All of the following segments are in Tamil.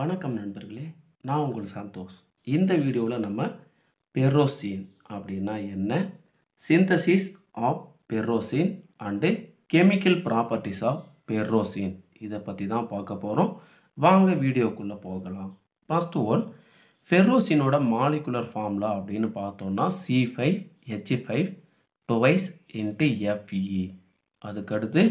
வணக்கம் நண்பர்களே நான் உங்கள் சந்தோஷ் இந்த வீடியோவில் நம்ம பெரோசின் அப்படின்னா என்ன synthesis of ferrocene and chemical properties of ferrocene இதை பற்றி தான் பார்க்க போகிறோம் வாங்க வீடியோக்குள்ளே போகலாம் ஃபஸ்ட்டு ஒன் ஃபெரோசினோட மாலிகுலர் ஃபார்முலா அப்படின்னு பார்த்தோம்னா C five H five twice into F E அதுக்கடுத்து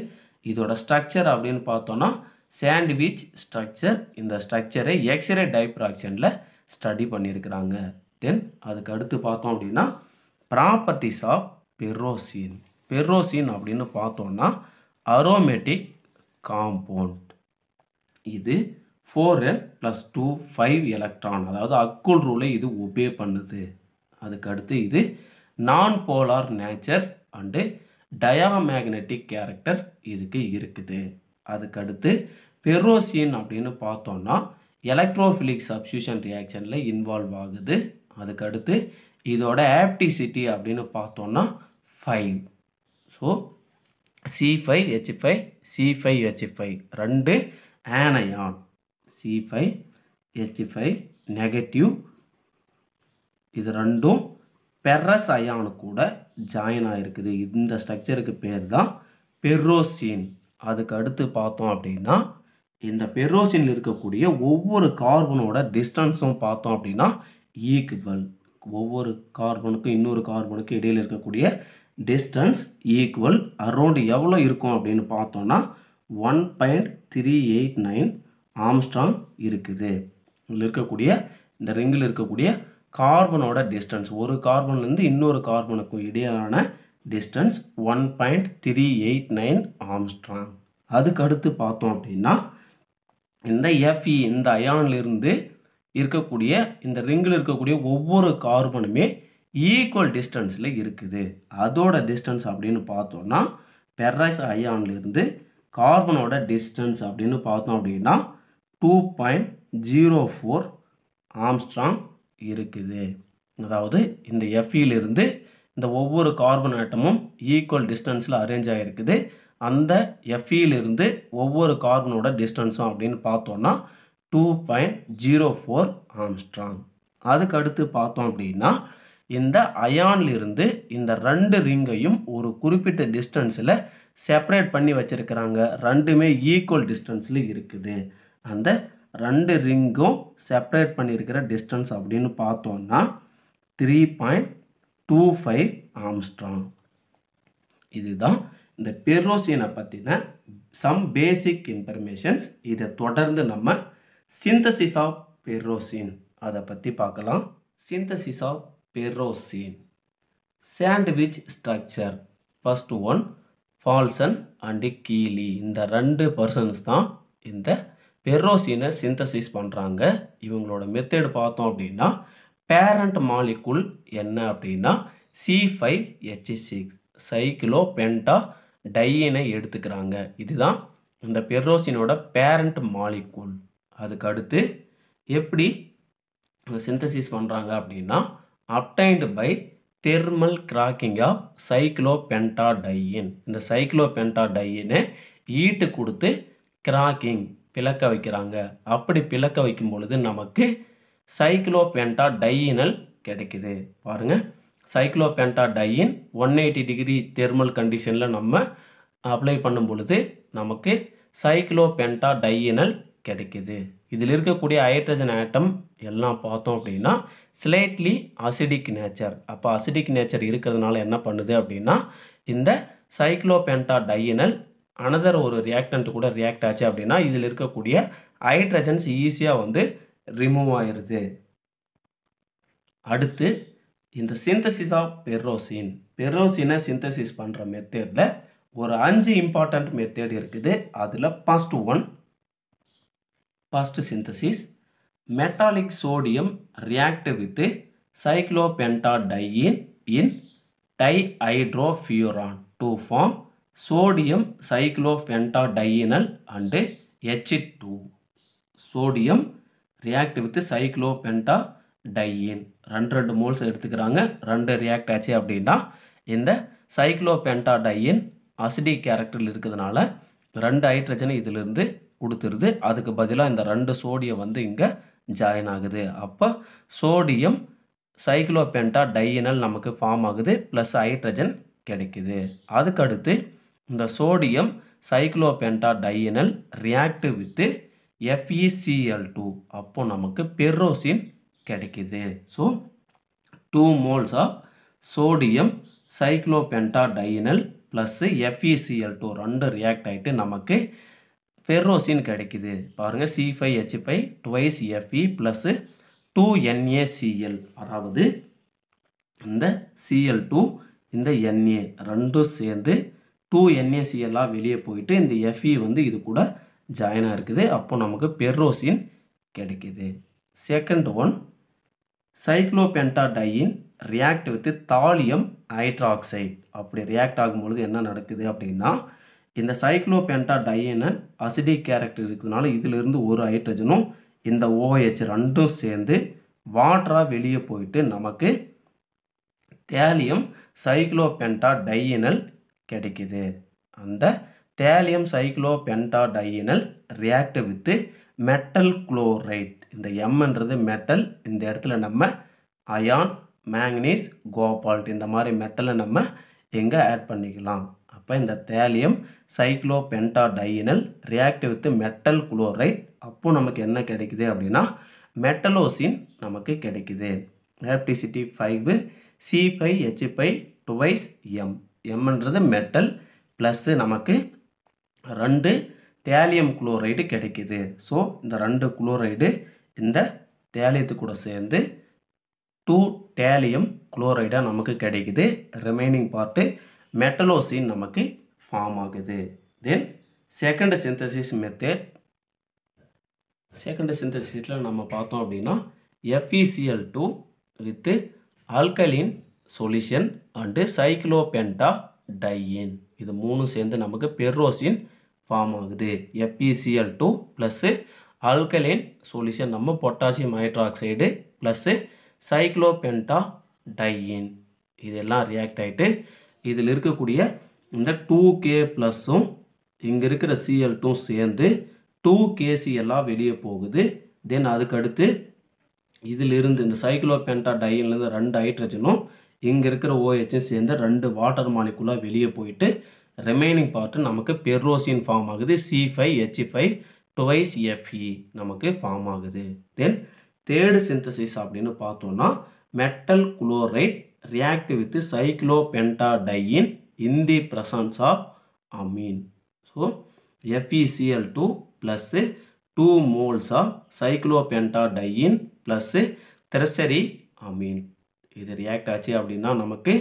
இதோட ஸ்ட்ரக்சர் அப்படின்னு பார்த்தோன்னா சாண்ட்விச் ஸ்ட்ரக்சர் இந்த ஸ்ட்ரக்சரை எக்ஸ்ரே டைப்ராக்ஷனில் ஸ்டடி பண்ணியிருக்கிறாங்க தென் அதுக்கு அடுத்து பார்த்தோம் அப்படின்னா ப்ராப்பர்ட்டிஸ் ஆஃப் பெரோசின் பெரோசின் அப்படின்னு பார்த்தோம்னா அரோமேட்டிக் காம்பவுண்ட் இது four N plus two five electron அதாவது அக்குள் ரூலை இது ஒபே பண்ணுது அதுக்கு அடுத்து இது non polar nature and diamagnetic character இதுக்கு இருக்குது அதுக்கடுத்து பெரோசின் அப்படின்னு பார்த்தோம்னா எலக்ட்ரோஃபிலிக் சப்ஸ்டியூஷன் ரியாக்ஷனில் இன்வால்வ் ஆகுது அதுக்கடுத்து இதோட ஆப்டிசிட்டி அப்படின்னு பார்த்தோம்னா five so C five H five C five H five ரெண்டு anion C five H five negative இது ரெண்டும் பெரஸ் அயானு கூட ஜாயின் ஆகிருக்குது இந்த ஸ்ட்ரக்சருக்கு பேர் தான் பெர்ரோசின் அதுக்கு அடுத்து பார்த்தோம் அப்படின்னா இந்த பெரோசின் இருக்கக்கூடிய ஒவ்வொரு கார்பனோட டிஸ்டன்ஸும் பார்த்தோம் அப்படின்னா ஈக்குவல் ஒவ்வொரு கார்பனுக்கும் இன்னொரு கார்பனுக்கும் இடையில் இருக்கக்கூடிய டிஸ்டன்ஸ் ஈக்குவல் அரௌண்டு எவ்வளோ இருக்கும் அப்படின்னு பார்த்தோம்னா one point three eight nine angstrom இருக்குது இதில் இருக்கக்கூடிய இந்த ரிங்கில் இருக்கக்கூடிய கார்பனோட டிஸ்டன்ஸ் ஒரு கார்பன்லேருந்து இன்னொரு கார்பனுக்கும் இடையான distance one point three eight nine angstrom அதுக்கடுத்து பார்த்தோம் அப்படின்னா இந்த எஃப்இ இந்த அயான்லேருந்து இருக்கக்கூடிய இந்த ரிங்கில் இருக்கக்கூடிய ஒவ்வொரு கார்பனுமே ஈக்குவல் டிஸ்டன்ஸில் இருக்குது அதோட டிஸ்டன்ஸ் அப்படின்னு பார்த்தோன்னா பெர்ரைஸ் இருந்து கார்பனோட டிஸ்டன்ஸ் அப்படின்னு பார்த்தோம் அப்படின்னா two point zero four angstrom இருக்குது அதாவது இந்த எஃப்இலிருந்து இந்த ஒவ்வொரு கார்பன் ஆட்டமும் ஈக்குவல் டிஸ்டன்ஸில் அரேஞ்ச் ஆகிருக்குது அந்த எஃப்இலிருந்து e ஒவ்வொரு கார்பனோட டிஸ்டன்ஸும் அப்படின்னு பார்த்தோன்னா two point zero four angstrom அதுக்கு அடுத்து பார்த்தோம் அப்படின்னா இந்த அயான்லிருந்து இந்த ரெண்டு ரிங்கையும் ஒரு குறிப்பிட்ட டிஸ்டன்ஸில் செப்பரேட் பண்ணி வச்சுருக்கிறாங்க ரெண்டுமே ஈக்குவல் டிஸ்டன்ஸில் இருக்குது அந்த ரெண்டு ரிங்கும் செப்பரேட் பண்ணியிருக்கிற டிஸ்டன்ஸ் அப்படின்னு பார்த்தோன்னா three point two five angstrom இதுதான் இந்த பெரோசினை பற்றின சம் பேசிக் இன்ஃபர்மேஷன்ஸ் இதை தொடர்ந்து நம்ம சிந்தசிஸ் ஆஃப் பெரோசின் அதை பற்றி பார்க்கலாம் synthesis of ferrocene sandwich structure first one Pauson and Kealy இந்த ரெண்டு பர்சன்ஸ் தான் இந்த பெரோசினை சிந்தசிஸ் பண்ணுறாங்க இவங்களோட மெத்தேடு பார்த்தோம் அப்படின்னா பேரண்ட் மாலிக்குள் என்ன அப்படின்னா சி ஃபைவ் ஹெச் சிக்ஸ் சைக்கிளோ டையினை எடுத்துக்கிறாங்க இதுதான் இந்த பெர்ரோசினோட பேரண்ட் மாலிக்குள் அதுக்கு அடுத்து எப்படி சிந்தசிஸ் பண்ணுறாங்க அப்படின்னா obtained by thermal cracking of cyclopentadiene இந்த சைக்ளோ பென்டா டையினை ஈட்டு கொடுத்து கிராக்கிங் பிளக்க வைக்கிறாங்க அப்படி பிளக்க வைக்கும் பொழுது நமக்கு சைக்ளோபென்டா டையினல் கிடைக்குது பாருங்க cyclopentadiene one eighty degree thermal கண்டிஷனில் நம்ம அப்ளை பண்ணும் பொழுது நமக்கு சைக்ளோபென்டா டையினல் கிடைக்குது இதில் இருக்கக்கூடிய ஹைட்ரஜன் ஆட்டம் எல்லாம் பார்த்தோம் அப்படின்னா ஸ்லைட்லி அசிடிக் நேச்சர் அப்போ அசிடிக் நேச்சர் இருக்கிறதுனால என்ன பண்ணுது அப்படின்னா இந்த சைக்ளோபென்டா டையினல் அனதர் ஒரு ரியாக்டன்ட் கூட ரியாக்ட் ஆச்சு அப்படின்னா இதில் இருக்கக்கூடிய ஹைட்ரஜன்ஸ் ஈஸியாக வந்து ரிமூவ் ஆயிடுது அடுத்து இந்த சிந்தசிஸ் ஆஃப் பெரோசின் பெரோசினை சிந்தசிஸ் பண்ணுற மெத்தேடில் ஒரு அஞ்சு இம்பார்ட்டண்ட் மெத்தேட் இருக்குது அதில் first one first synthesis metallic sodium react with diene in di furan to form sodium dienyl and H E two sodium react with cyclopentadiene diene ரெண்டு ரெண்டு எடுத்துக்கிறாங்க ரெண்டு react ஆச்சு அப்படின்னா இந்த சைக்ளோபென்டா characterல் இருக்குது நால இருக்கிறதுனால ரெண்டு இதில் இருந்து உடுத்திருது அதுக்கு பதிலாக இந்த ரெண்டு சோடியம் வந்து இங்கே ஜாயின் ஆகுது அப்போ சோடியம் நமக்கு ஃபார்ம் ஆகுது ப்ளஸ் ஹைட்ரஜன் கிடைக்குது அதுக்கடுத்து இந்த sodium cyclopentadienyl react with with F E C L two e அப்போ நமக்கு பெரோசின் கிடைக்குது so two moles of sodium cyclopentadienyl plus F E C L two ரெண்டு ரியாக்ட் ஆகிட்டு நமக்கு ஃபெர்ரோசின் கிடைக்குது பாருங்கள் C five H five twice F E plus two N A C L அதாவது இந்த சிஎல் டூ இந்த என்ஏ ரெண்டும் சேர்ந்து டூ என்ஏசிஎல்லாக வெளியே போயிட்டு இந்த எஃப்இ e வந்து இது கூட ஜாயினாக இருக்குது அப்போது நமக்கு பெர்ரோசின் கிடைக்குது second one cyclopentadiene react with thallium hydroxide அப்படி ரியாக்ட் ஆகும்பொழுது என்ன நடக்குது அப்படின்னா இந்த சைக்ளோபென்டா சைக்ளோபென்டாடையின அசிடிக் கேரக்டர் இருக்கிறதுனால இதிலிருந்து ஒரு ஹைட்ரஜனும் இந்த ஓஹெச் ரெண்டும் சேர்ந்து வாட்டராக வெளியே போயிட்டு நமக்கு தேலியம் சைக்ளோபென்டா டையினல் கிடைக்கிது அந்த thallium cyclopentadienyl react with metal chloride இந்த எம்ன்றது மெட்டல் இந்த இடத்துல நம்ம அயான் மேங்கனீஸ் கோபால்ட் இந்த மாதிரி மெட்டலை நம்ம எங்கே ஆட் பண்ணிக்கலாம் அப்போ இந்த thallium cyclopentadienyl react with metal chloride அப்போது நமக்கு என்ன கிடைக்குது அப்படின்னா மெட்டலோசின் நமக்கு கிடைக்குது electricity five C five H five twice M எம்ன்றது மெட்டல் ப்ளஸ்ஸு நமக்கு ரெண்டு தேலியம் குளோரைடு கிடைக்கிது ஸோ இந்த ரெண்டு குளோரைடு இந்த தேலியத்து கூட சேர்ந்து டூ டேலியம் குளோரைடாக நமக்கு கிடைக்குது ரிமைனிங் பார்ட்டு மெட்டலோசின் நமக்கு ஃபார்ம் ஆகுது then second synthesis method second சிந்தசிஸில் நம்ம பார்த்தோம் அப்படின்னா F E C L two with alkaline solution and cyclopentadiene இது மூணும் சேர்ந்து நமக்கு பெர்ரோசின் ஃபார்ம் ஆகுது F E C L two plus alkaline solution நம்ம potassium hydroxide plus cyclopentadiene இதெல்லாம் ரியாக்ட் ஆகிட்டு இதில் இருக்கக்கூடிய இந்த டூ கே ப்ளஸ்ஸும் இங்கே இருக்கிற சிஎல் டூ சேர்ந்து டூ கேசிஎல்லாம் வெளியே போகுது தென் அதுக்கடுத்து இதிலிருந்து இந்த சைக்ளோபென்டா டையிலேருந்து ரெண்டு ஹைட்ரஜனும் இங்கே இருக்கிற ஓஹெச்சும் சேர்ந்து ரெண்டு வாட்டர் மாலிக்குலாக வெளியே போயிட்டு ரிமைனிங் பார்ட்டு நமக்கு பெர்ரோசின் ஃபார்ம் ஆகுது C five H five twice F E நமக்கு ஃபார்ம் ஆகுது தென் தேர்டு சிந்தசிஸ் அப்படின்னு பார்த்தோம்னா metal chloride reactive with cyclopentadiene in presence of amine so F E C L two plus two moles of cyclopentadiene plus tertiary amine இது ரியாக்ட் ஆச்சு அப்படின்னா நமக்கு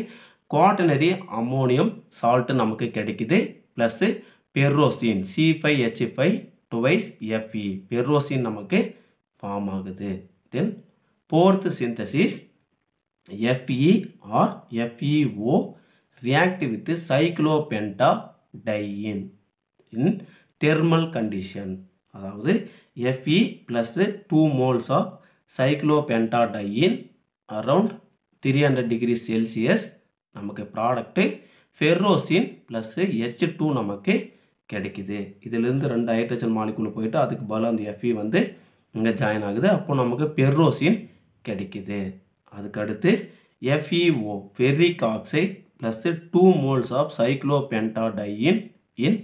குவாட்டனரி அமோனியம் சால்ட்டு நமக்கு கிடைக்குது plus ferrocene C five H five twice F E ferrocene நமக்கு ஃபார்ம் ஆகுது then fourth synthesis F E or F E O react with cyclopentadiene in thermal condition அதாவது F E plus two moles of cyclopentadiene around three hundred degree Celsius நமக்கு product ferrocene plus H two நமக்கு கிடைக்குது இதிலிருந்து ரெண்டு ஹைட்ரஜன் மாலிக்குள்ள போயிட்டு அதுக்கு பதில் அந்த எஃப்இ வந்து இங்கே ஜாயின் ஆகுது அப்போ நமக்கு பெர்ரோசின் கிடைக்குது அதுக்கடுத்து F E O ferric oxide plus two moles of cyclopentadiene in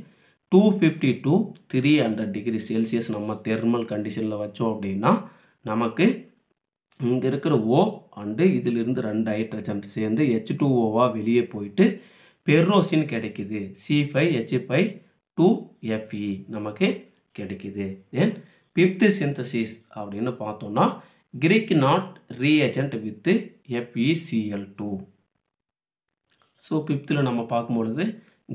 two fifty two three hundred degree Celsius நம்ம தெர்மல் கண்டிஷனில் வச்சோம் அப்படின்னா நமக்கு இங்கே இருக்கிற ஓ அண்டு இதிலிருந்து ரெண்டு ஹைட்ரஜன் சேர்ந்து ஹெச் டூ ஓவாக வெளியே போயிட்டு பெர்ரோசின் கிடைக்குது C five H five two F E நமக்கு கிடைக்குது தென் ஃபிஃப்த்து சிந்தசிஸ் அப்படின்னு பார்த்தோம்னா Grignard reagent with F E C L two so ஃபிஃப்த்தில் நம்ம பார்க்கும்பொழுது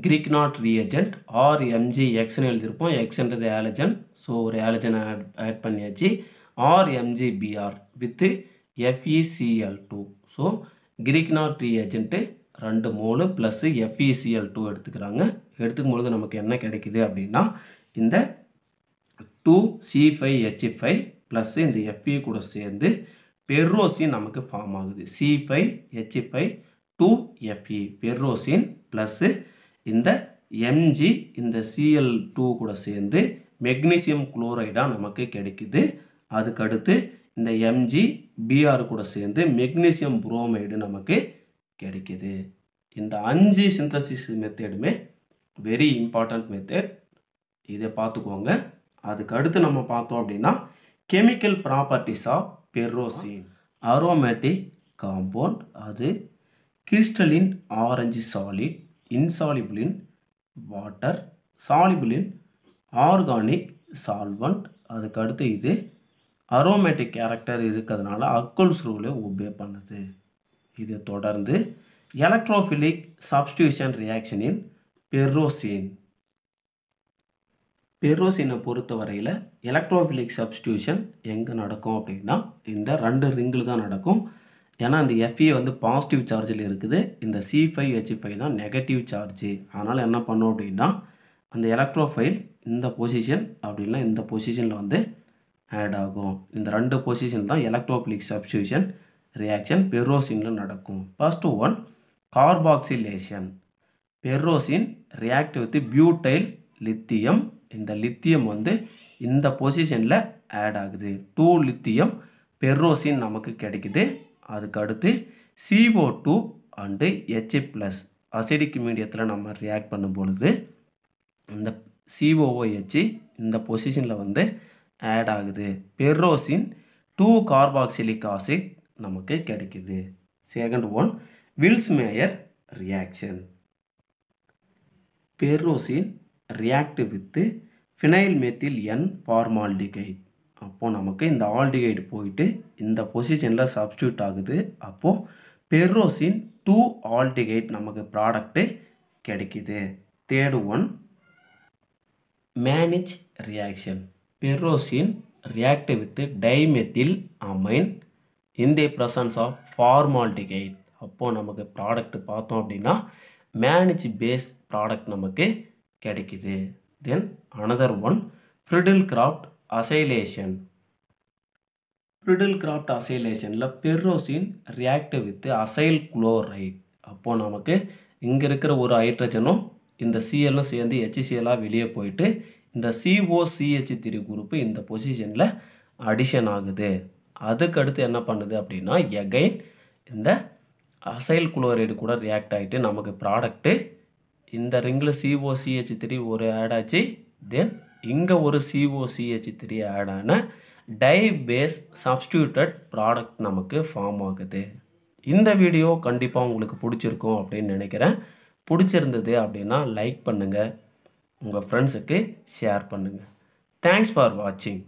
Grignard reagent R M G எக்ஸ்ன்னு எழுதியிருப்போம் எக்ஸ்ன்றது ஆலஜன் ஸோ ஒரு ஆலஜன் ஆட் ஆட் பண்ணியாச்சு or MgBr with FeCl2. So Grignard reagent ரெண்டு மோலு ப்ளஸ்ஸு எஃப்இசிஎல் டூ எடுத்துக்கிறாங்க எடுத்துக்கும் பொழுது நமக்கு என்ன கிடைக்கிது அப்படின்னா இந்த two C five H five plus இந்த எஃப்இ e கூட சேர்ந்து பெர்ரோசின் நமக்கு ஃபார்ம் ஆகுது C five H five F E ferrocene plus இந்த எம்ஜி இந்த சிஎல் டூ கூட சேர்ந்து மெக்னீசியம் குளோரைடாக நமக்கு கிடைக்குது அதுக்கடுத்து இந்த எம்ஜி பிஆர் கூட சேர்ந்து மெக்னீசியம் புரோமைடு நமக்கு கிடைக்கிது இந்த அஞ்சு சிந்தசிஸ் மெத்தேடுமே வெரி இம்பார்ட்டண்ட் மெத்தேட் இதை பார்த்துக்கோங்க அதுக்கடுத்து நம்ம பார்த்தோம் அப்படின்னா chemical properties of ferrocene aromatic compound அது crystalline orange solid insoluble in water soluble in organic solvent அதுக்கடுத்து இது அரோமேட்டிக் கேரக்டர் இருக்கிறதுனால அக்கோல்ஸ் ரூலை ஒபே பண்ணுது இது தொடர்ந்து எலக்ட்ரோஃபிலிக் சப்ஸ்டியூஷன் ரியாக்ஷனில் பெரோசின் பெரோசினை பொறுத்த வரையில் எலக்ட்ரோஃபிலிக் சப்ஸ்டியூஷன் எங்கே நடக்கும் அப்படின்னா இந்த ரெண்டு ரிங்கில் தான் நடக்கும் ஏன்னா இந்த எஃப்இ வந்து பாசிட்டிவ் சார்ஜில் இருக்குது இந்த சி ஃபைவ் ஹெச் ஃபைவ் தான் நெகட்டிவ் சார்ஜு அதனால் என்ன பண்ணும் அப்படின்னா அந்த எலக்ட்ரோஃபைல் இந்த பொசிஷன் அப்படின்னா இந்த பொசிஷனில் வந்து ஆட் ஆகும் இந்த ரெண்டு பொசிஷன் தான் எலக்ட்ரோபிளிக் சப்ஸ்டியூஷன் ரியாக்ஷன் பெரோசினில் நடக்கும் first one carboxylation ferrocene react with butyl lithium இந்த லித்தியம் வந்து இந்த பொசிஷனில் ஆட் ஆகுது டூ லித்தியம் பெரோசின் நமக்கு கிடைக்குது அதுக்கு அடுத்து C O two and H plus acidic மீடியத்தில் நம்ம ரியாக்ட் பண்ணும் பொழுது இந்த சிஓஓஹெச் இந்த பொசிஷனில் வந்து ஆட் ஆகுது பெர்ரோசின் டூ கார்பாக்சிலிக் ஆசிட் நமக்கு கிடைக்குது second one Vilsmeier reaction ferrocene react with phenyl methyl N formaldehyde அப்போது நமக்கு இந்த ஆல்டிகைடு போயிட்டு இந்த பொசிஷனில் சப்ஸ்டியூட் ஆகுது அப்போது பெர்ரோசின் டூ ஆல்டிகைட் நமக்கு ப்ராடக்ட்டு கிடைக்குது third one Mannich reaction ferrocene react with dimethyl amine in presence of formaldehyde அப்போது நமக்கு ப்ராடக்ட் பார்த்தோம் அப்படின்னா மேனேஜ் பேஸ் ப்ராடக்ட் நமக்கு கிடைக்குது then another one Friedel Crafts acylation Friedel Crafts அசைலேஷனில் ferrocene react with acyl chloride அப்போது நமக்கு இங்கே இருக்கிற ஒரு ஹைட்ரஜனும் இந்த சிஎல்லும் சேர்ந்து ஹெச்சிசிஎலாக வெளியே போயிட்டு இந்த COCH த்ரீ குரூப்பு இந்த பொசிஷனில் அடிஷன் ஆகுது அதுக்கு அடுத்து என்ன பண்ணுது அப்படின்னா எகைன் இந்த அசைல் குளோரைடு கூட ரியாக்ட் ஆகிட்டு நமக்கு ப்ராடக்ட்டு இந்த ரிங்கில் COCH த்ரீ ஒரு add ஆச்சு தென் இங்கே ஒரு COCH த்ரீ add ஆன டை பேஸ் சப்ஸ்டியூட்டட் ப்ராடக்ட் நமக்கு ஃபார்ம் ஆகுது இந்த வீடியோ கண்டிப்பாக உங்களுக்கு பிடிச்சிருக்கும் அப்படின்னு நினைக்கிறேன் பிடிச்சிருந்தது அப்படின்னா லைக் பண்ணுங்கள் உங்கள் ஃப்ரெண்ட்ஸுக்கு ஷேர் பண்ணுங்கள் தேங்க்ஸ் ஃபார் வாட்சிங்